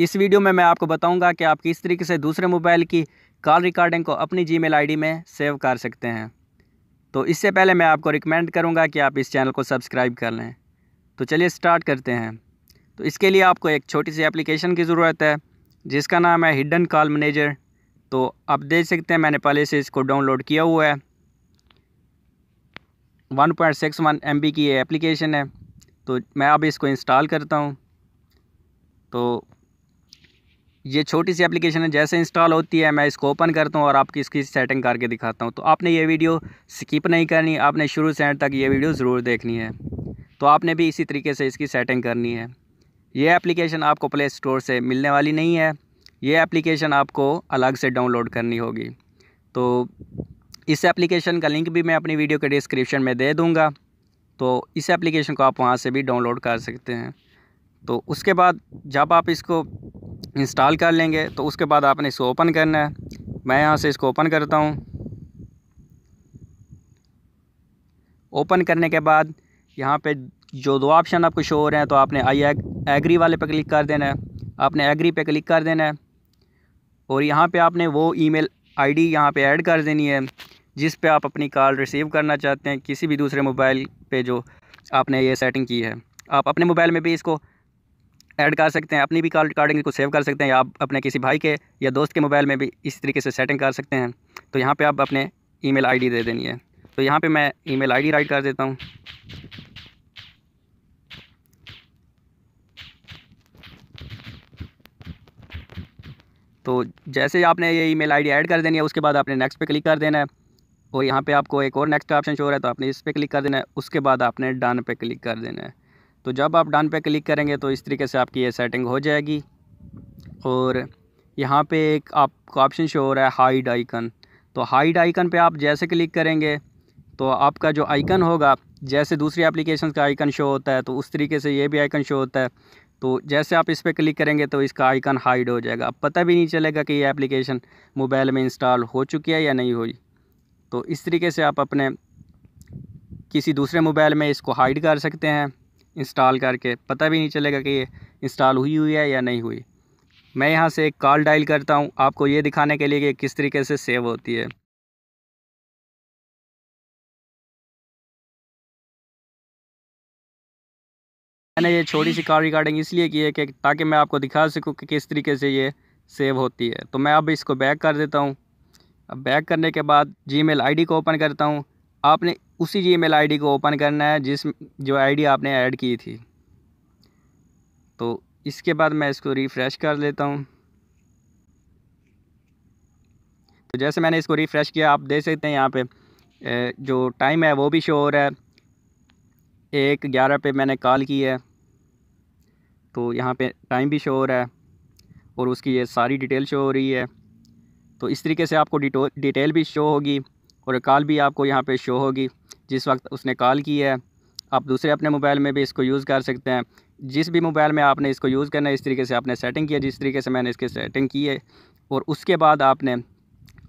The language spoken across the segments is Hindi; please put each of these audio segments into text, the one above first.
इस वीडियो में मैं आपको बताऊंगा कि आप किस तरीके से दूसरे मोबाइल की कॉल रिकॉर्डिंग को अपनी जीमेल आईडी में सेव कर सकते हैं तो इससे पहले मैं आपको रिकमेंड करूंगा कि आप इस चैनल को सब्सक्राइब कर लें तो चलिए स्टार्ट करते हैं तो इसके लिए आपको एक छोटी सी एप्लीकेशन की ज़रूरत है जिसका नाम है हिडन कॉल मैनेजर तो आप देख सकते हैं मैंने पहले से इसको डाउनलोड किया हुआ है 1.61 पॉइंट की ये एप्लीकेशन है तो मैं अब इसको इंस्टॉल करता हूँ तो ये छोटी सी एप्लीकेशन है जैसे इंस्टॉल होती है मैं इसको ओपन करता हूँ और आपकी इसकी सेटिंग करके दिखाता हूँ तो आपने ये वीडियो स्किप नहीं करनी आपने शुरू से एंड तक ये वीडियो ज़रूर देखनी है तो आपने भी इसी तरीके से इसकी सेटिंग करनी है ये एप्लीकेशन आपको प्ले स्टोर से मिलने वाली नहीं है ये एप्लीकेशन आपको अलग से डाउनलोड करनी होगी तो इस एप्लीकेशन का लिंक भी मैं अपनी वीडियो के डिस्क्रिप्शन में दे दूँगा तो इस एप्लीकेशन को आप वहाँ से भी डाउनलोड कर सकते हैं तो उसके बाद जब आप इसको इंस्टॉल कर लेंगे तो उसके बाद आपने इसको ओपन करना है मैं यहाँ से इसको ओपन करता हूँ ओपन करने के बाद यहाँ पे जो दो ऑप्शन आपको शो हो रहे हैं तो आपने आई एग एग्री वाले पे क्लिक कर देना है आपने एग्री पे क्लिक कर देना है और यहाँ पे आपने वो ईमेल आईडी यहाँ पर ऐड कर देनी है जिस पे आप अपनी कॉल रिसीव करना चाहते हैं किसी भी दूसरे मोबाइल पे जो आपने ये सेटिंग की है आप अपने मोबाइल में भी इसको ऐड कर सकते हैं अपनी भी कॉल रिकॉर्डिंग को सेव कर सकते हैं या आप अपने किसी भाई के या दोस्त के मोबाइल में भी इस तरीके से सेटिंग कर सकते हैं तो यहाँ पे आप अपने ईमेल आईडी दे देनी है तो यहाँ पे मैं ईमेल आईडी राइट कर देता हूँ तो जैसे आपने ये ईमेल आईडी ऐड कर देनी है उसके बाद आपने नेक्स्ट पे क्लिक कर देना है और यहाँ पे आपको एक और नेक्स्ट ऑप्शन शो रहा है तो आपने इस पर क्लिक कर देना है उसके बाद आपने डन पे क्लिक कर देना है तो जब आप डन पे क्लिक करेंगे तो इस तरीके से आपकी ये सेटिंग हो जाएगी और यहाँ पे एक आपका ऑप्शन शो हो रहा है हाइड आइकन तो हाइड आइकन पे आप जैसे क्लिक करेंगे तो आपका जो आइकन होगा जैसे दूसरी एप्लीकेशन का आइकन शो होता है तो उस तरीके से ये भी आइकन शो होता है तो जैसे आप इस पर क्लिक करेंगे तो इसका आइकन हाइड हो जाएगा पता भी नहीं चलेगा कि ये एप्लीकेशन मोबाइल में इंस्टॉल हो चुकी है या नहीं हुई तो इस तरीके से आप अपने किसी दूसरे मोबाइल में इसको हाइड कर सकते हैं इंस्टॉल करके पता भी नहीं चलेगा कि ये इंस्टॉल हुई हुई है या नहीं हुई मैं यहाँ से एक कॉल डायल करता हूँ आपको ये दिखाने के लिए कि किस तरीके से सेव होती है मैंने ये छोटी सी कॉल रिकॉर्डिंग इसलिए की है कि ताकि मैं आपको दिखा सकूँ कि किस तरीके से ये सेव होती है तो मैं अब इसको बैक कर देता हूँ अब बैक करने के बाद जी मेल आई डी को ओपन करता हूँ आपने उसी जी मेल आई को ओपन करना है जिस जो आईडी आपने ऐड की थी तो इसके बाद मैं इसको रिफ़्रेश कर लेता हूँ तो जैसे मैंने इसको रिफ़्रेश किया आप देख सकते हैं यहाँ पे जो टाइम है वो भी शो हो रहा है एक ग्यारह पे मैंने कॉल की है तो यहाँ पे टाइम भी शो हो रहा है और उसकी ये सारी डिटेल शो हो रही है तो इस तरीके से आपको डिटेल भी शो होगी और कॉल भी आपको यहाँ पे शो होगी जिस वक्त उसने कॉल की है आप दूसरे अपने मोबाइल में भी इसको यूज़ कर सकते हैं जिस भी मोबाइल में आपने इसको यूज़ करना है इस तरीके से आपने सेटिंग किया जिस तरीके से मैंने इसके सेटिंग की है और उसके बाद आपने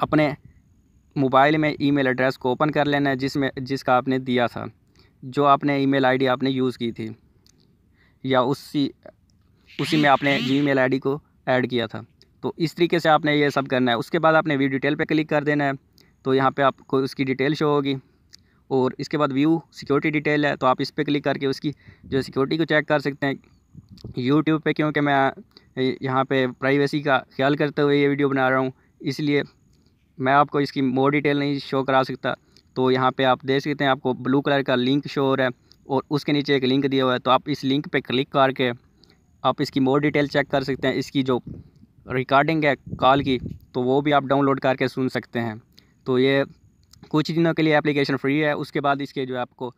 अपने मोबाइल में ईमेल एड्रेस को ओपन कर लेना है जिसमें जिसका आपने दिया था जो आपने ईमेल आईडी आपने यूज़ की थी या उसी उसी में आपने जीमेल आईडी को ऐड किया था तो इस तरीके से आपने ये सब करना है उसके बाद आपने व्यू डिटेल पे क्लिक कर देना है तो यहाँ पे आपको उसकी डिटेल शो होगी और इसके बाद व्यू सिक्योरिटी डिटेल है तो आप इस पर क्लिक करके उसकी जो सिक्योरिटी को चेक कर सकते हैं यूट्यूब पे क्योंकि मैं यहाँ पे प्राइवेसी का ख्याल करते हुए ये वीडियो बना रहा हूँ इसलिए मैं आपको इसकी मोर डिटेल नहीं शो करा सकता तो यहाँ पे आप देख सकते हैं आपको ब्लू कलर का लिंक शो हो रहा है और उसके नीचे एक लिंक दिया हुआ है तो आप इस लिंक पे क्लिक करके आप इसकी मोर डिटेल चेक कर सकते हैं इसकी जो रिकॉर्डिंग है कॉल की तो वो भी आप डाउनलोड करके सुन सकते हैं तो ये कुछ दिनों के लिए एप्लीकेशन फ्री है उसके बाद इसके जो है आपको